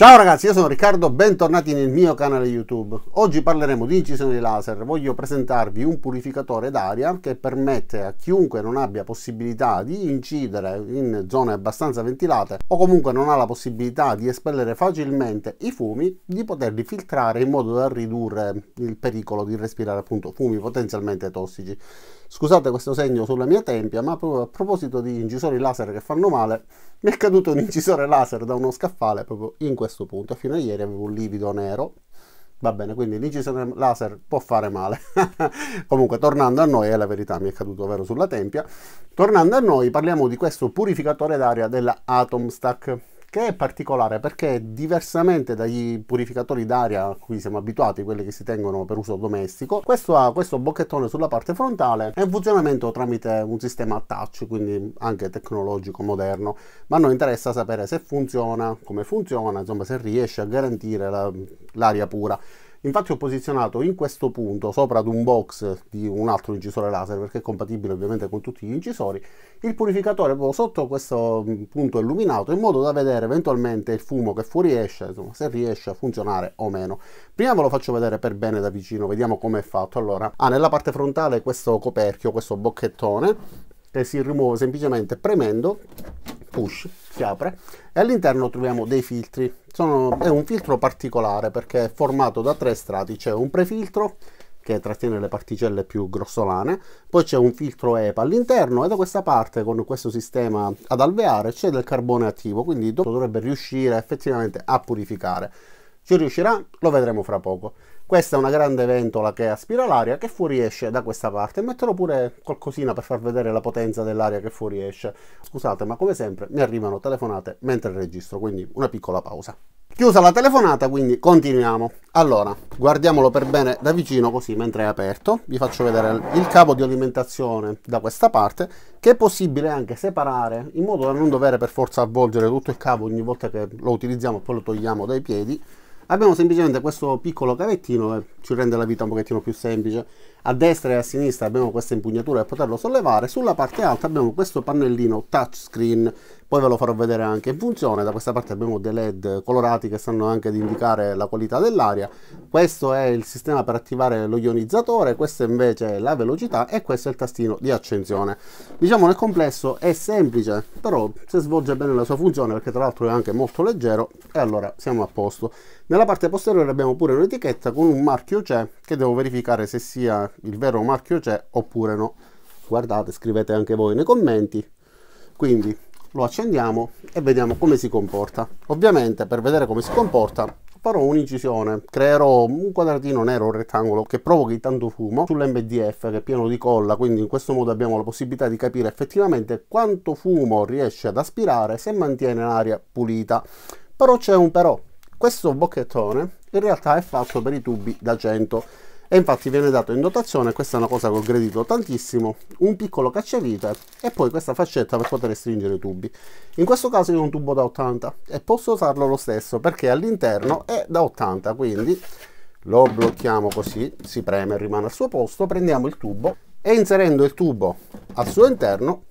Ciao ragazzi, io sono Riccardo, bentornati nel mio canale YouTube. Oggi parleremo di incisione di laser. Voglio presentarvi un purificatore d'aria che permette a chiunque non abbia possibilità di incidere in zone abbastanza ventilate o comunque non ha la possibilità di espellere facilmente i fumi, di poterli filtrare in modo da ridurre il pericolo di respirare appunto fumi potenzialmente tossici. Scusate questo segno sulla mia tempia, ma proprio a proposito di incisori laser che fanno male, mi è caduto un incisore laser da uno scaffale proprio in questo punto. Fino a ieri avevo un livido nero. Va bene, quindi l'incisore laser può fare male. Comunque, tornando a noi, è la verità, mi è caduto vero sulla tempia. Tornando a noi, parliamo di questo purificatore d'aria della Atomstack che è particolare perché diversamente dagli purificatori d'aria a cui siamo abituati, quelli che si tengono per uso domestico, questo ha questo bocchettone sulla parte frontale e un funzionamento tramite un sistema touch, quindi anche tecnologico moderno, ma a noi interessa sapere se funziona, come funziona, insomma se riesce a garantire l'aria pura. Infatti ho posizionato in questo punto, sopra ad un box di un altro incisore laser, perché è compatibile ovviamente con tutti gli incisori, il purificatore proprio sotto questo mm, punto illuminato, in modo da vedere eventualmente il fumo che fuoriesce, insomma, se riesce a funzionare o meno. Prima ve lo faccio vedere per bene da vicino, vediamo come è fatto. Allora, ha ah, nella parte frontale questo coperchio, questo bocchettone, che si rimuove semplicemente premendo push si apre e all'interno troviamo dei filtri. Sono, è un filtro particolare perché è formato da tre strati, c'è un prefiltro che trattiene le particelle più grossolane, poi c'è un filtro EPA all'interno e da questa parte con questo sistema ad alveare c'è del carbone attivo, quindi dovrebbe riuscire effettivamente a purificare. Ci riuscirà? Lo vedremo fra poco. Questa è una grande ventola che aspira l'aria che fuoriesce da questa parte. Metterò pure qualcosina per far vedere la potenza dell'aria che fuoriesce. Scusate, ma come sempre mi arrivano telefonate mentre registro, quindi una piccola pausa. Chiusa la telefonata, quindi continuiamo. Allora, guardiamolo per bene da vicino così mentre è aperto. Vi faccio vedere il cavo di alimentazione da questa parte che è possibile anche separare in modo da non dover per forza avvolgere tutto il cavo ogni volta che lo utilizziamo e poi lo togliamo dai piedi abbiamo semplicemente questo piccolo cavettino eh ci rende la vita un pochettino più semplice. A destra e a sinistra abbiamo questa impugnatura per poterlo sollevare, sulla parte alta abbiamo questo pannellino touchscreen, poi ve lo farò vedere anche in funzione, da questa parte abbiamo dei led colorati che stanno anche ad indicare la qualità dell'aria, questo è il sistema per attivare lo ionizzatore, questa invece è la velocità e questo è il tastino di accensione. Diciamo nel complesso è semplice, però se svolge bene la sua funzione, perché tra l'altro è anche molto leggero, e allora siamo a posto. Nella parte posteriore abbiamo pure un'etichetta con un marchio marchio c'è che devo verificare se sia il vero marchio c'è oppure no guardate scrivete anche voi nei commenti quindi lo accendiamo e vediamo come si comporta ovviamente per vedere come si comporta farò un'incisione creerò un quadratino nero un rettangolo che provochi tanto fumo sull'MDF che è pieno di colla quindi in questo modo abbiamo la possibilità di capire effettivamente quanto fumo riesce ad aspirare se mantiene l'aria pulita però c'è un però questo bocchettone in realtà è fatto per i tubi da 100 e infatti viene dato in dotazione, questa è una cosa che ho gradito tantissimo, un piccolo cacciavite e poi questa faccetta per poter stringere i tubi. In questo caso io ho un tubo da 80 e posso usarlo lo stesso perché all'interno è da 80, quindi lo blocchiamo così, si preme, e rimane al suo posto, prendiamo il tubo e inserendo il tubo al suo interno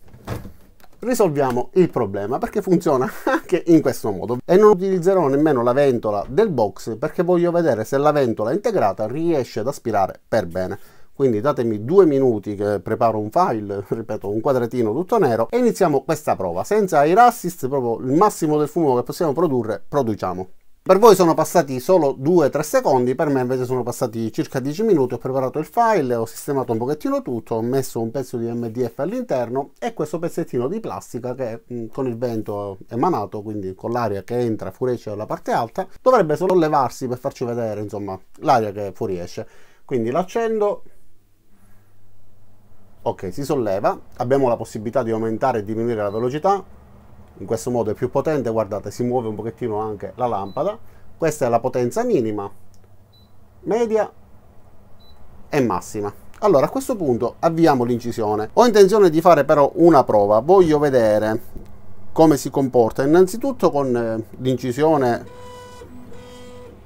risolviamo il problema perché funziona anche in questo modo e non utilizzerò nemmeno la ventola del box perché voglio vedere se la ventola integrata riesce ad aspirare per bene quindi datemi due minuti che preparo un file, ripeto un quadratino tutto nero e iniziamo questa prova senza i assist proprio il massimo del fumo che possiamo produrre produciamo per voi sono passati solo 2-3 secondi, per me invece sono passati circa 10 minuti, ho preparato il file, ho sistemato un pochettino tutto, ho messo un pezzo di MDF all'interno e questo pezzettino di plastica che con il vento emanato, quindi con l'aria che entra fuoriesce dalla parte alta, dovrebbe sollevarsi per farci vedere insomma l'aria che fuoriesce. Quindi l'accendo, ok si solleva, abbiamo la possibilità di aumentare e diminuire la velocità, in questo modo è più potente guardate si muove un pochettino anche la lampada questa è la potenza minima media e massima allora a questo punto avviamo l'incisione ho intenzione di fare però una prova voglio vedere come si comporta innanzitutto con eh, l'incisione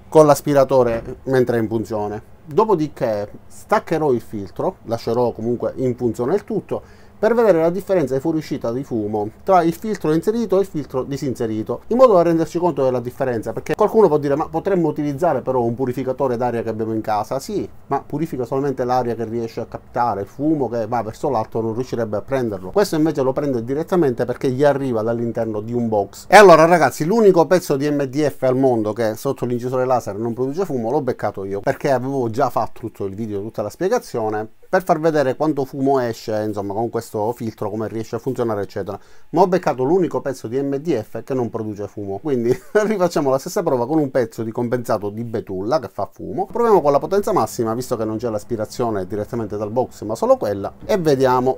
con l'aspiratore mentre è in funzione dopodiché staccherò il filtro lascerò comunque in funzione il tutto per vedere la differenza di fuoriuscita di fumo tra il filtro inserito e il filtro disinserito, in modo da renderci conto della differenza, perché qualcuno può dire ma potremmo utilizzare però un purificatore d'aria che abbiamo in casa? Sì, ma purifica solamente l'aria che riesce a captare, il fumo che va verso l'alto non riuscirebbe a prenderlo. Questo invece lo prende direttamente perché gli arriva dall'interno di un box. E allora ragazzi, l'unico pezzo di MDF al mondo che sotto l'incisore laser non produce fumo l'ho beccato io, perché avevo già fatto tutto il video, tutta la spiegazione, per far vedere quanto fumo esce, insomma, con questo filtro, come riesce a funzionare, eccetera. Ma ho beccato l'unico pezzo di MDF che non produce fumo, quindi rifacciamo la stessa prova con un pezzo di compensato di betulla che fa fumo. Proviamo con la potenza massima, visto che non c'è l'aspirazione direttamente dal box, ma solo quella, e vediamo.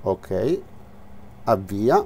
Ok, avvia.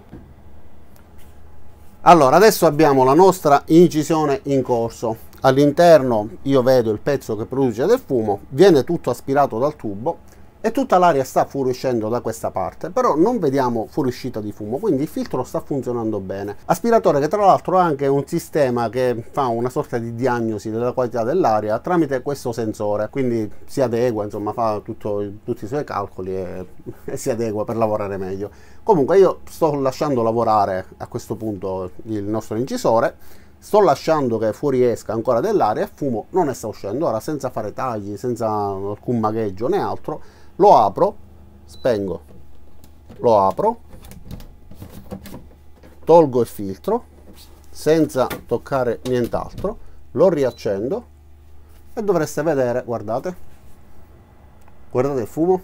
Allora, adesso abbiamo la nostra incisione in corso All'interno io vedo il pezzo che produce del fumo, viene tutto aspirato dal tubo e tutta l'aria sta fuoriuscendo da questa parte, però non vediamo fuoriuscita di fumo, quindi il filtro sta funzionando bene. Aspiratore che tra l'altro ha anche un sistema che fa una sorta di diagnosi della qualità dell'aria tramite questo sensore, quindi si adegua, insomma fa tutto, tutti i suoi calcoli e, e si adegua per lavorare meglio. Comunque io sto lasciando lavorare a questo punto il nostro incisore, sto lasciando che fuoriesca ancora dell'aria e fumo non ne sta uscendo ora senza fare tagli senza alcun magheggio né altro lo apro spengo lo apro tolgo il filtro senza toccare nient'altro lo riaccendo e dovreste vedere guardate guardate il fumo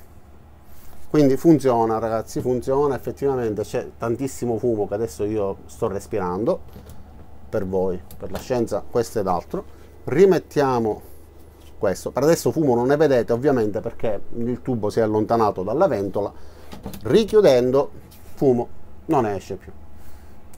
quindi funziona ragazzi funziona effettivamente c'è tantissimo fumo che adesso io sto respirando per voi, per la scienza questo ed altro. Rimettiamo questo, per adesso fumo non ne vedete ovviamente perché il tubo si è allontanato dalla ventola, richiudendo fumo non esce più.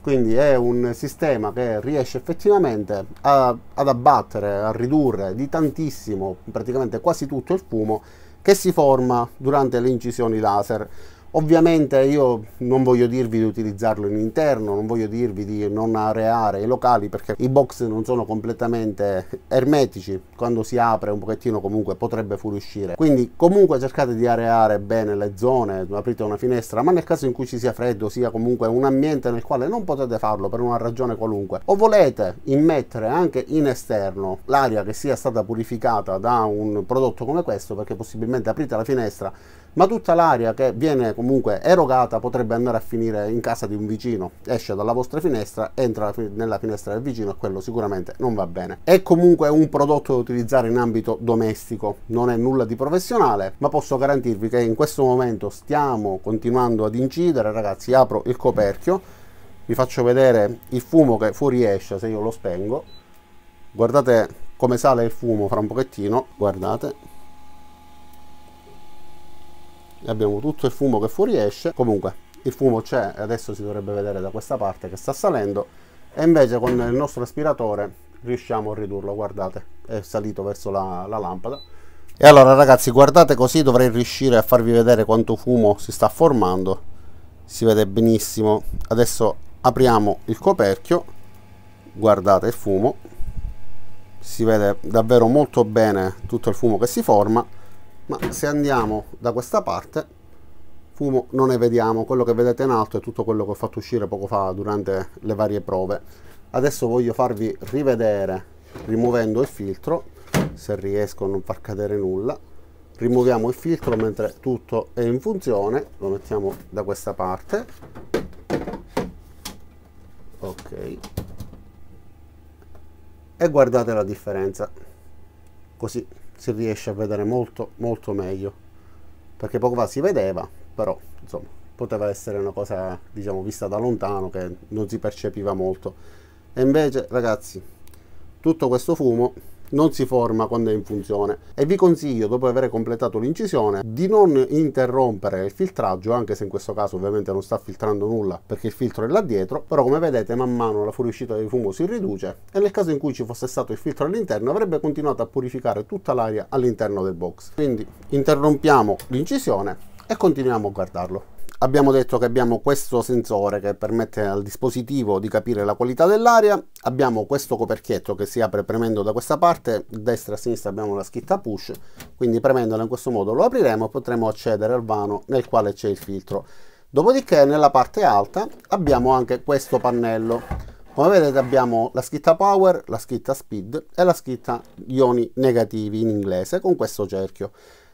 Quindi è un sistema che riesce effettivamente a, ad abbattere, a ridurre di tantissimo, praticamente quasi tutto il fumo che si forma durante le incisioni laser. Ovviamente io non voglio dirvi di utilizzarlo in interno, non voglio dirvi di non areare i locali perché i box non sono completamente ermetici, quando si apre un pochettino comunque potrebbe fuoriuscire. Quindi comunque cercate di areare bene le zone, aprite una finestra, ma nel caso in cui ci sia freddo, sia comunque un ambiente nel quale non potete farlo per una ragione qualunque, o volete immettere anche in esterno l'aria che sia stata purificata da un prodotto come questo perché possibilmente aprite la finestra ma tutta l'aria che viene comunque erogata potrebbe andare a finire in casa di un vicino, esce dalla vostra finestra, entra nella finestra del vicino e quello sicuramente non va bene. È comunque un prodotto da utilizzare in ambito domestico, non è nulla di professionale, ma posso garantirvi che in questo momento stiamo continuando ad incidere, ragazzi, apro il coperchio, vi faccio vedere il fumo che fuoriesce se io lo spengo, guardate come sale il fumo fra un pochettino, guardate, abbiamo tutto il fumo che fuoriesce comunque il fumo c'è e adesso si dovrebbe vedere da questa parte che sta salendo e invece con il nostro aspiratore riusciamo a ridurlo guardate è salito verso la, la lampada e allora ragazzi guardate così dovrei riuscire a farvi vedere quanto fumo si sta formando si vede benissimo adesso apriamo il coperchio guardate il fumo si vede davvero molto bene tutto il fumo che si forma ma se andiamo da questa parte fumo non ne vediamo quello che vedete in alto è tutto quello che ho fatto uscire poco fa durante le varie prove adesso voglio farvi rivedere rimuovendo il filtro se riesco a non far cadere nulla rimuoviamo il filtro mentre tutto è in funzione lo mettiamo da questa parte ok e guardate la differenza così si riesce a vedere molto molto meglio perché poco fa si vedeva però insomma poteva essere una cosa diciamo vista da lontano che non si percepiva molto e invece ragazzi tutto questo fumo non si forma quando è in funzione e vi consiglio dopo aver completato l'incisione di non interrompere il filtraggio anche se in questo caso ovviamente non sta filtrando nulla perché il filtro è là dietro però come vedete man mano la fuoriuscita del fumo si riduce e nel caso in cui ci fosse stato il filtro all'interno avrebbe continuato a purificare tutta l'aria all'interno del box quindi interrompiamo l'incisione e continuiamo a guardarlo Abbiamo detto che abbiamo questo sensore che permette al dispositivo di capire la qualità dell'aria, abbiamo questo coperchietto che si apre premendo da questa parte, destra e sinistra abbiamo la scritta push, quindi premendola in questo modo lo apriremo e potremo accedere al vano nel quale c'è il filtro. Dopodiché nella parte alta abbiamo anche questo pannello. Come vedete abbiamo la scritta power, la scritta speed e la scritta ioni negativi in inglese con questo cerchio.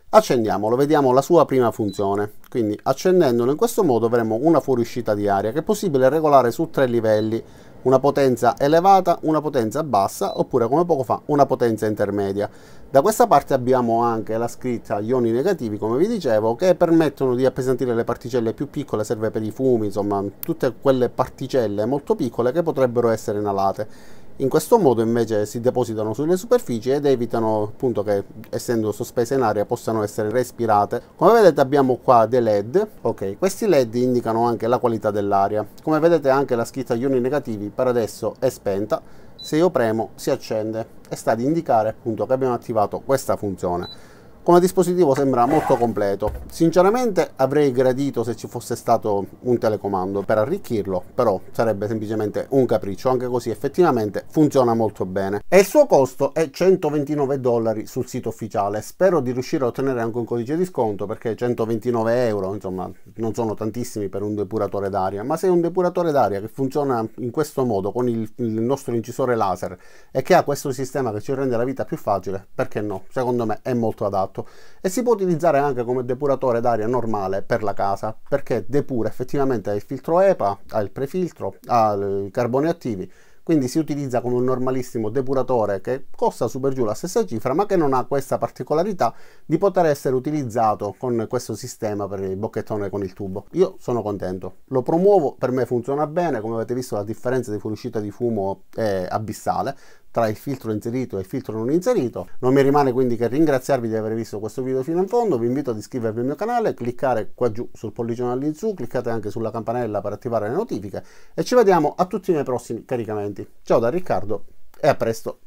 Accendiamolo, vediamo la sua prima funzione. Quindi accendendolo in questo modo avremo una fuoriuscita di aria che è possibile regolare su tre livelli, una potenza elevata, una potenza bassa oppure come poco fa una potenza intermedia. Da questa parte abbiamo anche la scritta ioni negativi come vi dicevo che permettono di appesantire le particelle più piccole, serve per i fumi, insomma tutte quelle particelle molto piccole che potrebbero essere inalate in questo modo invece si depositano sulle superfici ed evitano appunto che essendo sospese in aria possano essere respirate. Come vedete abbiamo qua dei led, ok, questi led indicano anche la qualità dell'aria. Come vedete anche la scritta ioni negativi per adesso è spenta, se io premo si accende e sta ad indicare appunto che abbiamo attivato questa funzione come dispositivo sembra molto completo. Sinceramente avrei gradito se ci fosse stato un telecomando per arricchirlo, però sarebbe semplicemente un capriccio, anche così effettivamente funziona molto bene. E il suo costo è 129 dollari sul sito ufficiale, spero di riuscire a ottenere anche un codice di sconto perché 129 euro, insomma, non sono tantissimi per un depuratore d'aria, ma se un depuratore d'aria che funziona in questo modo con il, il nostro incisore laser e che ha questo sistema che ci rende la vita più facile, perché no? Secondo me è molto adatto fatto e si può utilizzare anche come depuratore d'aria normale per la casa perché depura effettivamente il filtro EPA, ha il prefiltro, ha i carboni attivi quindi si utilizza come un normalissimo depuratore che costa super giù la stessa cifra ma che non ha questa particolarità di poter essere utilizzato con questo sistema per il bocchettone con il tubo io sono contento lo promuovo per me funziona bene come avete visto la differenza di fuoriuscita di fumo è abissale tra il filtro inserito e il filtro non inserito. Non mi rimane quindi che ringraziarvi di aver visto questo video fino in fondo, vi invito ad iscrivervi al mio canale, cliccare qua giù sul pollice all'insù, cliccate anche sulla campanella per attivare le notifiche e ci vediamo a tutti i miei prossimi caricamenti. Ciao da Riccardo e a presto!